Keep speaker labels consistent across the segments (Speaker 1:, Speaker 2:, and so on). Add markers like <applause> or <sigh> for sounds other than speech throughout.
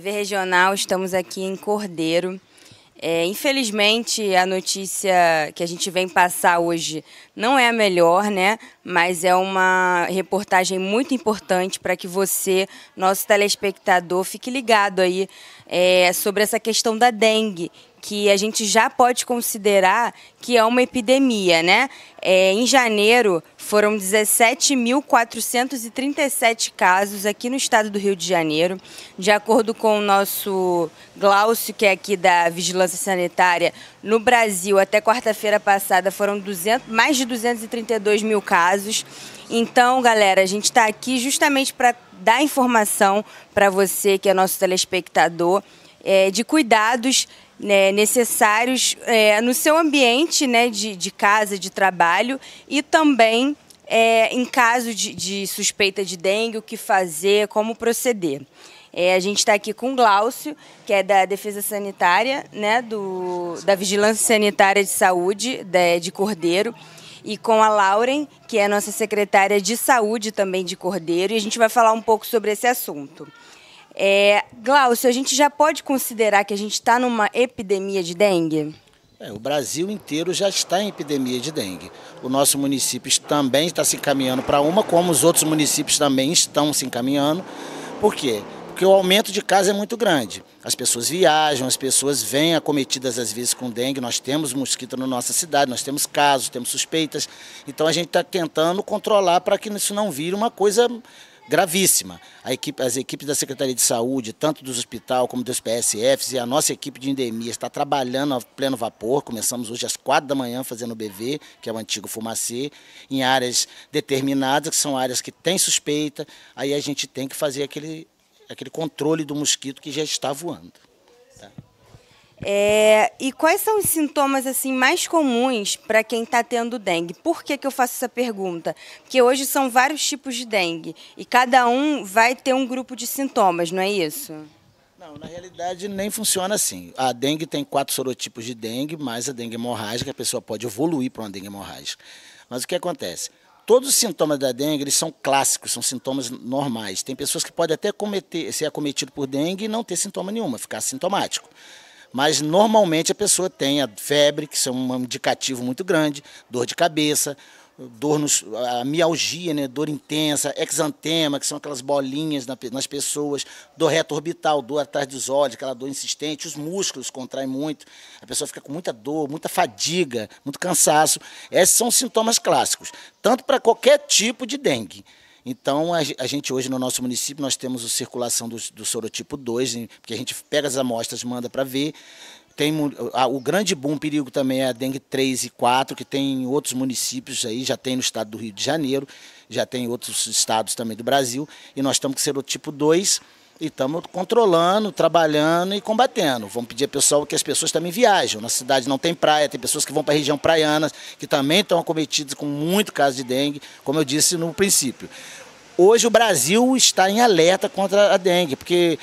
Speaker 1: TV Regional, estamos aqui em Cordeiro. É, infelizmente, a notícia que a gente vem passar hoje não é a melhor, né? Mas é uma reportagem muito importante para que você, nosso telespectador, fique ligado aí é, sobre essa questão da dengue, que a gente já pode considerar que é uma epidemia, né? É, em janeiro, foram 17.437 casos aqui no estado do Rio de Janeiro. De acordo com o nosso Glaucio, que é aqui da Vigilância Sanitária, no Brasil, até quarta-feira passada, foram 200, mais de 232 mil casos. Então, galera, a gente está aqui justamente para dar informação para você, que é nosso telespectador, é, de cuidados né, necessários é, no seu ambiente né, de, de casa, de trabalho e também é, em caso de, de, suspeita de dengue, o que fazer, como proceder. É, a gente está aqui com o Glaucio, que é da Defesa Sanitária, né, do, da Vigilância Sanitária de Saúde de, de Cordeiro e com a Lauren, que é a nossa secretária de saúde também de Cordeiro, e a gente vai falar um pouco sobre esse assunto. É, Glaucio, a gente já pode considerar que a gente está numa epidemia de dengue?
Speaker 2: É, o Brasil inteiro já está em epidemia de dengue. O nosso município também está se encaminhando para uma, como os outros municípios também estão se encaminhando. Por quê? Porque o aumento de casos é muito grande. As pessoas viajam, as pessoas vêm acometidas às vezes com dengue. Nós temos mosquito na nossa cidade, nós temos casos, temos suspeitas. Então a gente está tentando controlar para que isso não vire uma coisa gravíssima. Equipe, as equipes da Secretaria de Saúde, tanto dos hospital como dos PSFs, e a nossa equipe de endemia está trabalhando a pleno vapor. Começamos hoje às quatro da manhã fazendo o BV, que é o antigo fumacê, em áreas determinadas, que são áreas que têm suspeita. Aí a gente tem que fazer aquele, aquele controle do mosquito que já está voando.
Speaker 1: É, e quais são os sintomas assim mais comuns para quem está tendo dengue? Por que, que eu faço essa pergunta? Porque hoje são vários tipos de dengue e cada um vai ter um grupo de sintomas, não é isso? Não, na realidade nem funciona
Speaker 2: assim. A dengue tem quatro sorotipos de dengue, mais a dengue hemorrágica, a pessoa pode evoluir para uma dengue hemorrágica. Mas o que acontece? todos os sintomas da dengue eles são clássicos, são sintomas normais. Tem pessoas que podem até cometer, ser acometido por dengue e não ter sintoma nenhuma, ficar sintomático mas normalmente a pessoa tem a febre, que é um indicativo muito grande, dor de cabeça, dor nos, a mialgia, né, dor intensa, exantema, que são aquelas bolinhas nas pessoas, dor reta orbital, dor atrás dos olhos, aquela dor insistente, os músculos contraem muito, a pessoa fica com muita dor, muita fadiga, muito cansaço. Esses são sintomas clássicos, tanto para qualquer tipo de dengue. Então, a, a, gente hoje no nosso município, nós temos o circulação do, do sorotipo 2, porque a gente pega as amostras, manda para ver. Tem, a, o grande boom perigo também é a dengue 3 e 4, que tem em outros municípios aí, já tem no estado do Rio de Janeiro, já tem em outros estados também do Brasil, e nós estamos com serotipo 2, e estamos controlando, trabalhando e combatendo. Vamos pedir ao pessoal que as pessoas também viajam. Na cidade não tem praia, tem pessoas que vão para a região praiana, que também estão acometidas com muito caso de dengue, como eu disse no princípio. Hoje o Brasil está em alerta contra a dengue, porque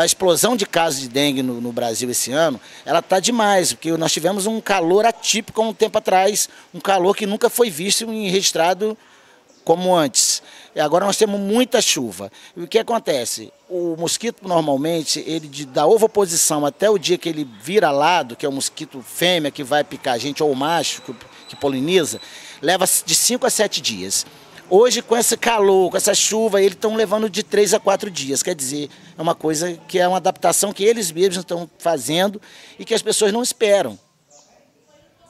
Speaker 2: a explosão de casos de dengue no, no Brasil esse ano, ela está demais, porque nós tivemos um calor atípico há um tempo atrás, um calor que nunca foi visto e registrado como antes. E é, agora nós temos muita chuva. E o que acontece? O mosquito, normalmente, ele da ovoposição até o dia que ele vira lado, que é o mosquito fêmea que vai picar a gente, ou o macho que, que poliniza, leva de 5 a 7 dias. Hoje, com esse calor, com essa chuva, eles estão levando de três a quatro dias. Quer dizer, é uma coisa que é uma adaptação que eles mesmos estão fazendo e que as pessoas não esperam.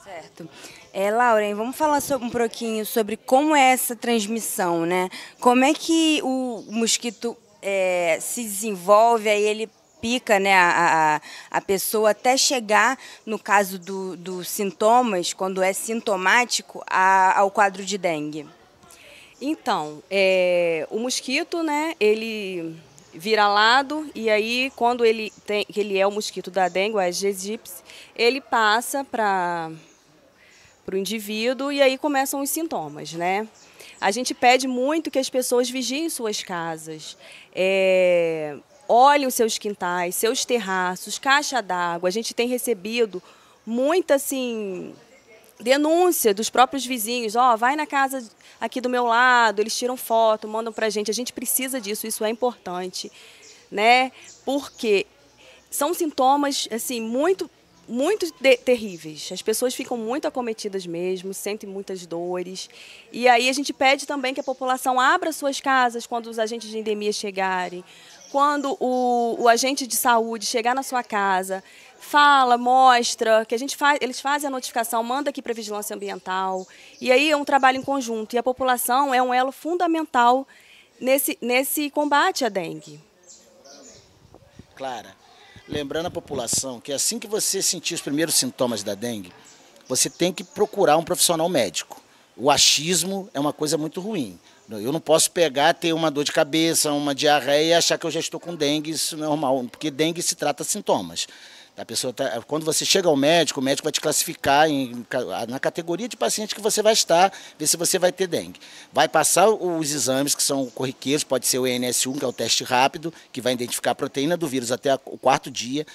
Speaker 1: Certo. É, Lauren, vamos falar sobre, um pouquinho sobre como é essa transmissão, né? Como é que o mosquito é, se desenvolve, aí ele pica né, a, a, pessoa até chegar, no caso dos do sintomas, quando é sintomático,
Speaker 3: a, ao quadro de dengue? Então, é, o mosquito, né, ele vira lado e aí quando ele tem, ele é o mosquito da dengue, a Aedes ele passa para para o indivíduo e aí começam os sintomas, né? A gente pede muito que as pessoas vigiem suas casas, é, olhem os seus quintais, seus terraços, caixa d'água. A gente tem recebido muita assim denúncia dos próprios vizinhos, ó, oh, vai na casa aqui do meu lado, eles tiram foto, mandam pra gente. A gente precisa disso, isso é importante, né? Porque são sintomas assim muito muito terríveis. As pessoas ficam muito acometidas mesmo, sentem muitas dores. E aí a gente pede também que a população abra suas casas quando os agentes de endemia chegarem, quando o, o agente de saúde chegar na sua casa, fala, mostra, que a gente faz, eles fazem a notificação, manda aqui para a vigilância ambiental. E aí é um trabalho em conjunto. E a população é um elo fundamental nesse, nesse combate à dengue.
Speaker 2: Clara lembrando a população que assim que você sentir os primeiros sintomas da dengue, você tem que procurar um profissional médico. O achismo é uma coisa muito ruim. Eu não posso pegar, ter uma dor de cabeça, uma diarreia e achar que eu já estou com dengue, isso não é normal, porque dengue se trata de sintomas. A pessoa tá, quando você chega ao médico, o médico vai te classificar em, na categoria de paciente que você vai estar, ver se você vai ter dengue. Vai passar os exames que são corriqueiros, pode ser o ENS1, que é o teste rápido, que vai identificar a proteína do vírus até o quarto dia.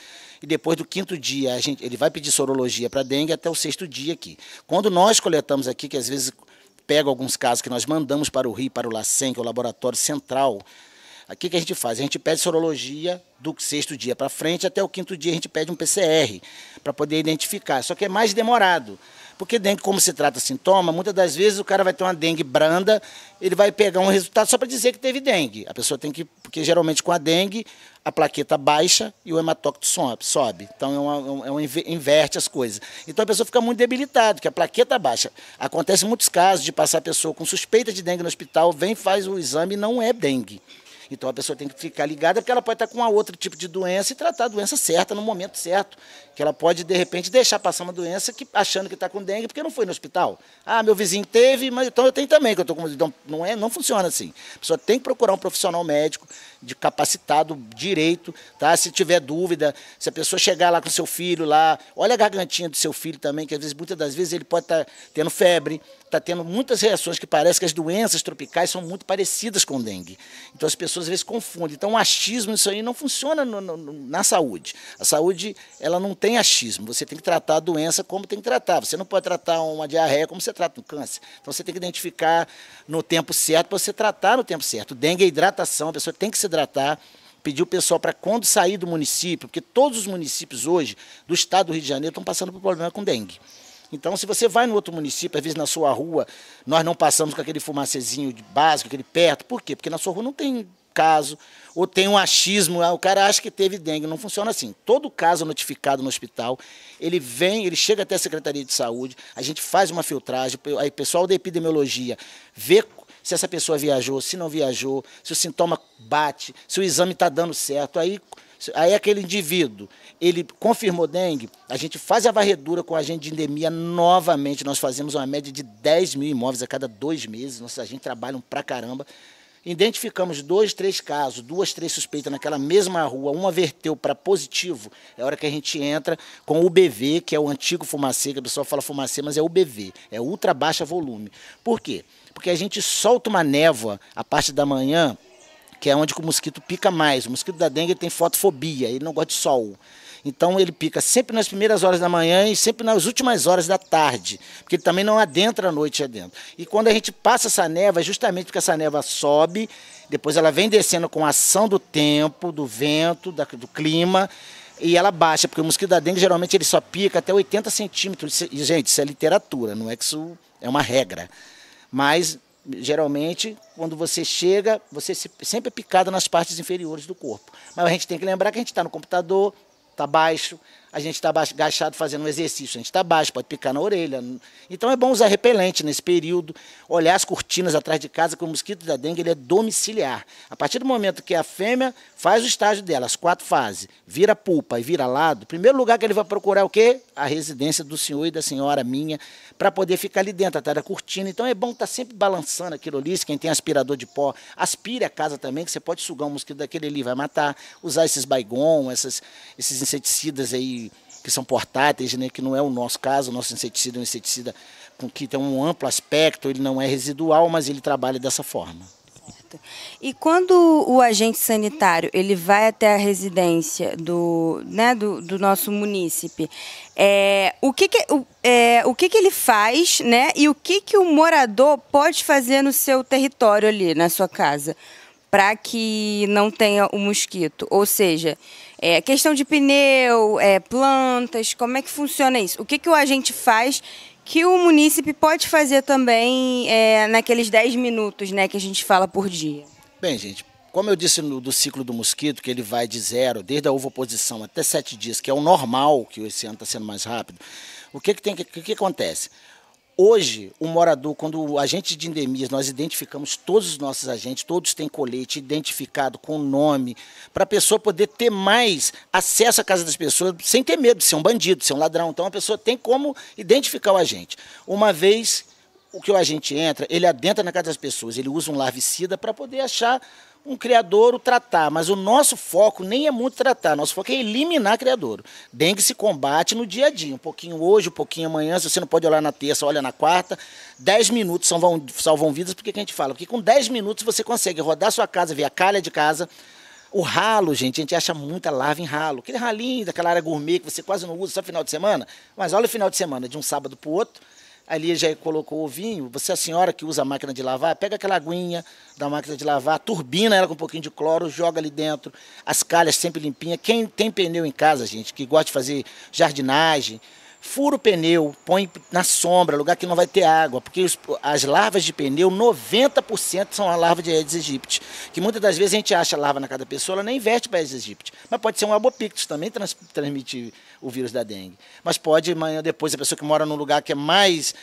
Speaker 2: E depois do quinto dia, a gente, ele vai pedir sorologia para dengue até o sexto dia aqui. Quando nós coletamos aqui, que às vezes pega alguns casos que nós mandamos para o Rio, para o LACEN, que é o Laboratório Central Aqui que a gente faz? A gente pede sorologia do sexto dia para frente, até o quinto dia a gente pede um PCR para poder identificar. Só que é mais demorado. Porque dengue, como se trata sintoma, muitas das vezes o cara vai ter uma dengue branda, ele vai pegar um resultado só para dizer que teve dengue. A pessoa tem que. Porque geralmente com a dengue, a plaqueta baixa e o hematócrito sobe. Então é uma, é uma, é inverte as coisas. Então a pessoa fica muito debilitada, que a plaqueta baixa. Acontece muitos casos de passar a pessoa com suspeita de dengue no hospital, vem, faz o exame e não é dengue. Então a pessoa tem que ficar ligada porque ela pode estar com um outro tipo de doença e tratar a doença certa no momento certo. Que ela pode, de repente, deixar passar uma doença que, achando que está com dengue porque não foi no hospital. Ah, meu vizinho teve, mas então eu tenho também, que eu estou com. Então, não, é, não funciona assim. A pessoa tem que procurar um profissional médico de capacitado direito, tá? Se tiver dúvida, se a pessoa chegar lá com seu filho lá, olha a gargantinha do seu filho também, que às vezes muitas das vezes ele pode estar tá tendo febre, está tendo muitas reações que parece que as doenças tropicais são muito parecidas com dengue. Então as pessoas às vezes confundem. Então o achismo isso aí não funciona no, no, na saúde. A saúde ela não tem achismo. Você tem que tratar a doença como tem que tratar. Você não pode tratar uma diarreia como você trata um câncer. Então você tem que identificar no tempo certo para você tratar no tempo certo. dengue é hidratação. A pessoa tem que se hidratar, pedir o pessoal para quando sair do município, porque todos os municípios hoje do estado do Rio de Janeiro estão passando por problema com dengue. Então, se você vai no outro município, às vezes na sua rua, nós não passamos com aquele fumacezinho básico, aquele perto. Por quê? Porque na sua rua não tem caso, ou tem um achismo, ah, o cara acha que teve dengue. Não funciona assim. Todo caso notificado no hospital, ele vem, ele chega até a Secretaria de Saúde, a gente faz uma filtragem, aí o pessoal da epidemiologia vê se essa pessoa viajou, se não viajou, se o sintoma bate, se o exame está dando certo. Aí, aí é aquele indivíduo, ele confirmou dengue, a gente faz a varredura com a agente de endemia novamente. Nós fazemos uma média de 10 mil imóveis a cada dois meses. Nossos agentes trabalham pra caramba. Identificamos dois, três casos, duas, três suspeitas naquela mesma rua, uma verteu para positivo, é a hora que a gente entra com o UBV, que é o antigo fumacê, que a pessoa fala fumacê, mas é UBV, é ultra baixa volume. Por quê? porque a gente solta uma névoa a parte da manhã, que é onde o mosquito pica mais. O mosquito da dengue tem fotofobia, ele não gosta de sol. Então ele pica sempre nas primeiras horas da manhã e sempre nas últimas horas da tarde, porque ele também não adentra a noite adentro. E quando a gente passa essa neva, é justamente porque essa neva sobe, depois ela vem descendo com a ação do tempo, do vento, da, do clima, e ela baixa, porque o mosquito da dengue geralmente ele só pica até 80 centímetros. E, é, gente, isso é literatura, não é que isso é uma regra. Mas geralmente, quando você chega, você sempre é picado nas partes inferiores do corpo. Mas a gente tem que lembrar que a gente está no computador, está baixo, a gente está agachado fazendo um exercício, a gente está baixo, pode picar na orelha. Então é bom usar repelente nesse período, olhar as cortinas atrás de casa, que o mosquito da dengue ele é domiciliar. A partir do momento que a fêmea faz o estágio dela, as quatro fases, vira pulpa e vira lado, primeiro lugar que ele vai procurar é o quê? A residência do senhor e da senhora minha, para poder ficar ali dentro, atrás da cortina. Então é bom estar tá sempre balançando aquilo ali, quem tem aspirador de pó, aspire a casa também, que você pode sugar um mosquito daquele ali, vai matar. Usar esses baigon, essas, esses inseticidas aí que são portáteis, né, que não é o nosso caso, o nosso inseticida é um inseticida com que tem um amplo aspecto, ele não é residual, mas ele trabalha dessa forma.
Speaker 1: E quando o agente sanitário ele vai até a residência do, né, do, do nosso munícipe, é, o, que, que, é, o que, que ele faz né, e o que, que o morador pode fazer no seu território ali, na sua casa? para que não tenha o mosquito? Ou seja, é, questão de pneu, é, plantas, como é que funciona isso? O que, que o agente faz que o munícipe pode fazer também é, naqueles 10 minutos né, que a gente fala por dia?
Speaker 2: Bem, gente, como eu disse no, do ciclo do mosquito, que ele vai de zero, desde a ovoposição até sete dias, que é o normal, que esse ano está sendo mais rápido, o que, que, tem, que, que acontece? Hoje, o morador, quando o agente de endemias, nós identificamos todos os nossos agentes, todos têm colete identificado com nome, para a pessoa poder ter mais acesso à casa das pessoas sem ter medo de ser um bandido, de ser um ladrão. Então, a pessoa tem como identificar o agente. Uma vez o que o agente entra, ele adentra na casa das pessoas, ele usa um larvicida para poder achar um criadouro tratar, mas o nosso foco nem é muito tratar, nosso foco é eliminar criadouro. Dengue se combate no dia a dia, um pouquinho hoje, um pouquinho amanhã, se você não pode olhar na terça, olha na quarta. 10 minutos salvam, salvam vidas, porque que a gente fala? Porque com 10 minutos você consegue rodar sua casa, ver a calha de casa, o ralo, gente, a gente acha muita larva em ralo. Aquele ralinho daquela área gourmet que você quase não usa, só final de semana. Mas olha o final de semana, de um sábado para o outro, ali já colocou o vinho, você, é a senhora que usa a máquina de lavar, pega aquela aguinha da máquina de lavar, turbina ela com um pouquinho de cloro, joga ali dentro, as calhas sempre limpinhas. Quem tem pneu em casa, gente, que gosta de fazer jardinagem, Fura o pneu, põe na sombra, lugar que não vai ter água, porque os, as larvas de pneu, 90% são a larva de Aedes aegypti, que muitas das vezes a gente acha larva na cada pessoa, ela nem inverte para Aedes aegypti, mas pode ser um abopictus também trans, transmite o vírus da dengue. Mas pode, amanhã depois, a pessoa que mora num lugar que é mais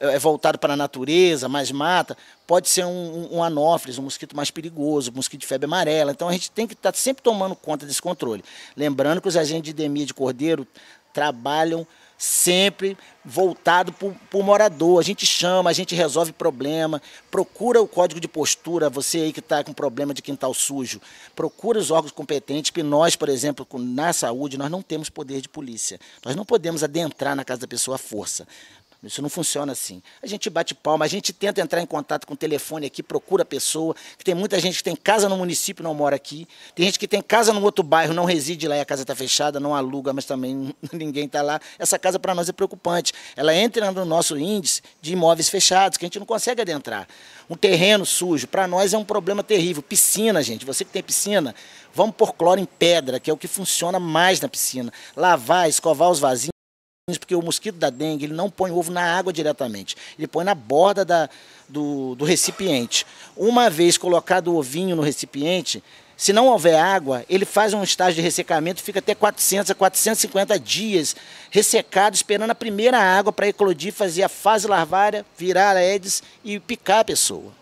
Speaker 2: é, é voltado para a natureza, mais mata, pode ser um, um, um anófilis, um mosquito mais perigoso, um mosquito de febre amarela. Então a gente tem que estar tá sempre tomando conta desse controle. Lembrando que os agentes de endemia de cordeiro trabalham sempre voltado para o morador. A gente chama, a gente resolve problema, procura o código de postura, você aí que está com problema de quintal sujo, procura os órgãos competentes, que nós, por exemplo, na saúde, nós não temos poder de polícia. Nós não podemos adentrar na casa da pessoa à força. Isso não funciona assim. A gente bate palma, a gente tenta entrar em contato com o telefone aqui, procura a pessoa, que tem muita gente que tem casa no município não mora aqui, tem gente que tem casa no outro bairro, não reside lá e a casa está fechada, não aluga, mas também <laughs> ninguém está lá. Essa casa para nós é preocupante. Ela entra no nosso índice de imóveis fechados, que a gente não consegue adentrar. Um terreno sujo, para nós é um problema terrível. Piscina, gente, você que tem piscina, vamos pôr cloro em pedra, que é o que funciona mais na piscina. Lavar, escovar os vasinhos, porque o mosquito da dengue ele não põe ovo na água diretamente, ele põe na borda da, do, do, recipiente. Uma vez colocado o ovinho no recipiente, se não houver água, ele faz um estágio de ressecamento, fica até 400 a 450 dias ressecado, esperando a primeira água para eclodir, fazer a fase larvária, virar a Aedes e picar a pessoa.